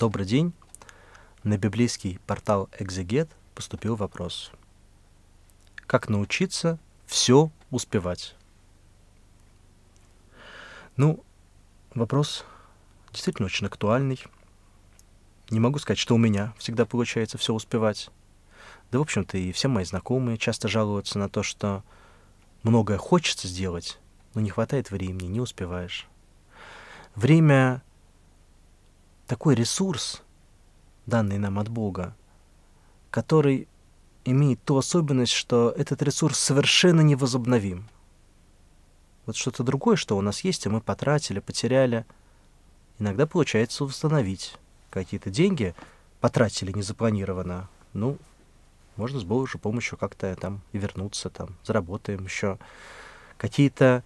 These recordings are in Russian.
Добрый день. На библейский портал «Экзегет» поступил вопрос. Как научиться все успевать? Ну, вопрос действительно очень актуальный. Не могу сказать, что у меня всегда получается все успевать. Да, в общем-то, и все мои знакомые часто жалуются на то, что многое хочется сделать, но не хватает времени, не успеваешь. Время такой ресурс, данный нам от Бога, который имеет ту особенность, что этот ресурс совершенно невозобновим. Вот что-то другое, что у нас есть, а мы потратили, потеряли. Иногда получается восстановить какие-то деньги, потратили незапланированно. Ну, можно с Божьей помощью как-то там вернуться, там, заработаем еще. Какие-то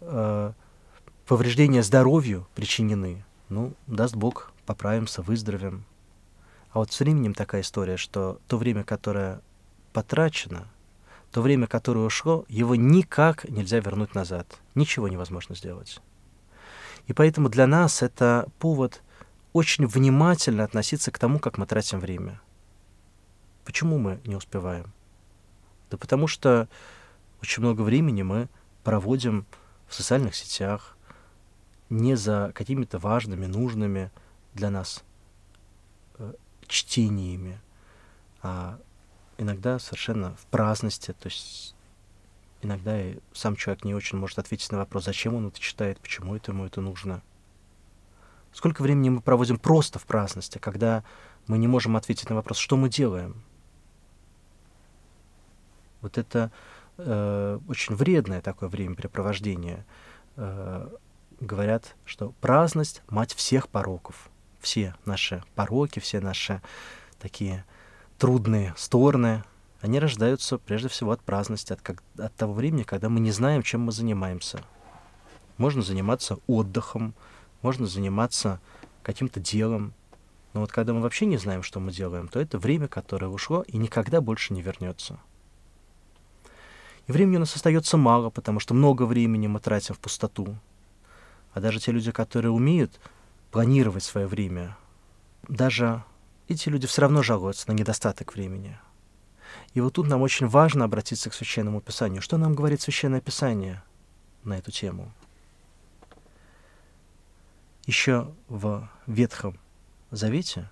э, повреждения здоровью причинены. Ну, даст Бог, поправимся, выздоровеем. А вот с временем такая история, что то время, которое потрачено, то время, которое ушло, его никак нельзя вернуть назад. Ничего невозможно сделать. И поэтому для нас это повод очень внимательно относиться к тому, как мы тратим время. Почему мы не успеваем? Да потому что очень много времени мы проводим в социальных сетях, не за какими-то важными, нужными, для нас э, чтениями, а иногда совершенно в праздности, то есть иногда и сам человек не очень может ответить на вопрос, зачем он это читает, почему это ему это нужно. Сколько времени мы проводим просто в праздности, когда мы не можем ответить на вопрос, что мы делаем? Вот это э, очень вредное такое времяпрепровождение. Э, говорят, что праздность — мать всех пороков — все наши пороки, все наши такие трудные стороны, они рождаются прежде всего от праздности, от, как, от того времени, когда мы не знаем, чем мы занимаемся. Можно заниматься отдыхом, можно заниматься каким-то делом. Но вот когда мы вообще не знаем, что мы делаем, то это время, которое ушло и никогда больше не вернется. И времени у нас остается мало, потому что много времени мы тратим в пустоту. А даже те люди, которые умеют планировать свое время. Даже эти люди все равно жалуются на недостаток времени. И вот тут нам очень важно обратиться к Священному Писанию. Что нам говорит Священное Писание на эту тему? Еще в Ветхом Завете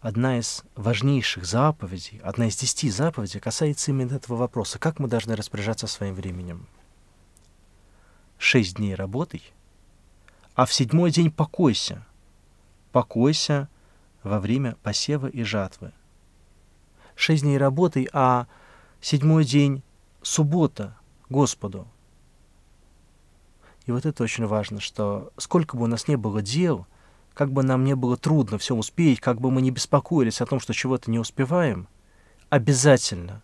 одна из важнейших заповедей, одна из десяти заповедей касается именно этого вопроса, как мы должны распоряжаться своим временем. Шесть дней работай — а в седьмой день покойся. Покойся во время посева и жатвы. Шесть дней работай, а седьмой день — суббота Господу. И вот это очень важно, что сколько бы у нас не было дел, как бы нам не было трудно все успеть, как бы мы не беспокоились о том, что чего-то не успеваем, обязательно,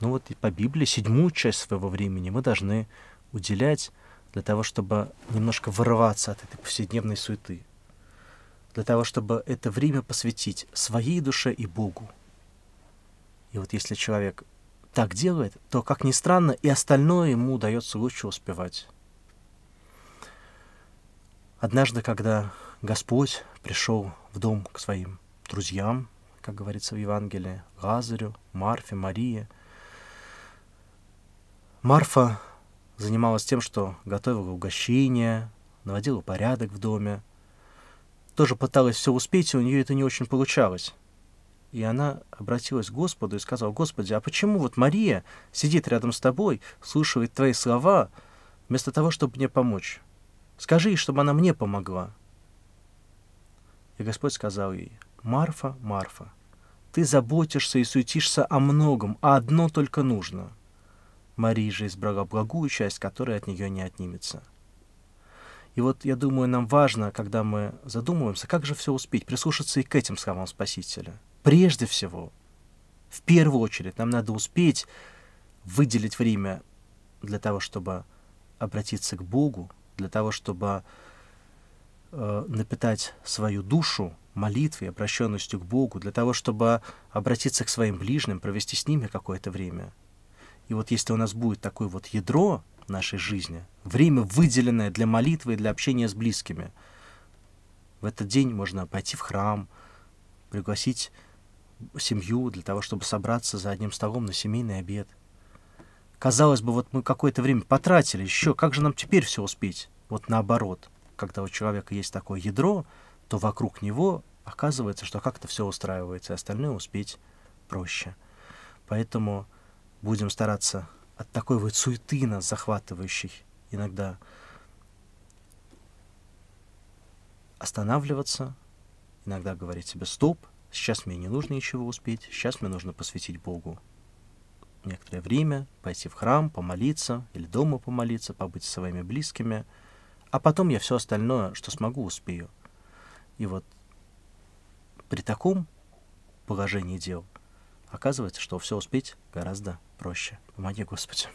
ну вот и по Библии, седьмую часть своего времени мы должны уделять для того, чтобы немножко вырваться от этой повседневной суеты, для того, чтобы это время посвятить своей душе и Богу. И вот если человек так делает, то, как ни странно, и остальное ему удается лучше успевать. Однажды, когда Господь пришел в дом к своим друзьям, как говорится в Евангелии, Лазарю, Марфе, Марии, Марфа занималась тем, что готовила угощения, наводила порядок в доме. Тоже пыталась все успеть, и у нее это не очень получалось. И она обратилась к Господу и сказала, «Господи, а почему вот Мария сидит рядом с тобой, слушает твои слова, вместо того, чтобы мне помочь? Скажи ей, чтобы она мне помогла». И Господь сказал ей, «Марфа, Марфа, ты заботишься и суетишься о многом, а одно только нужно — Мария же избрала благую часть, которая от нее не отнимется. И вот, я думаю, нам важно, когда мы задумываемся, как же все успеть, прислушаться и к этим словам Спасителя. Прежде всего, в первую очередь, нам надо успеть выделить время для того, чтобы обратиться к Богу, для того, чтобы э, напитать свою душу молитвой, обращенностью к Богу, для того, чтобы обратиться к своим ближним, провести с ними какое-то время – и вот если у нас будет такое вот ядро нашей жизни, время, выделенное для молитвы и для общения с близкими, в этот день можно пойти в храм, пригласить семью для того, чтобы собраться за одним столом на семейный обед. Казалось бы, вот мы какое-то время потратили еще, как же нам теперь все успеть? Вот наоборот, когда у человека есть такое ядро, то вокруг него оказывается, что как-то все устраивается, и остальное успеть проще. Поэтому будем стараться от такой вот суеты нас захватывающей иногда останавливаться, иногда говорить себе «стоп», сейчас мне не нужно ничего успеть, сейчас мне нужно посвятить Богу некоторое время, пойти в храм, помолиться или дома помолиться, побыть со своими близкими, а потом я все остальное, что смогу, успею. И вот при таком положении дел оказывается, что все успеть гораздо проще. Помоги, Господи.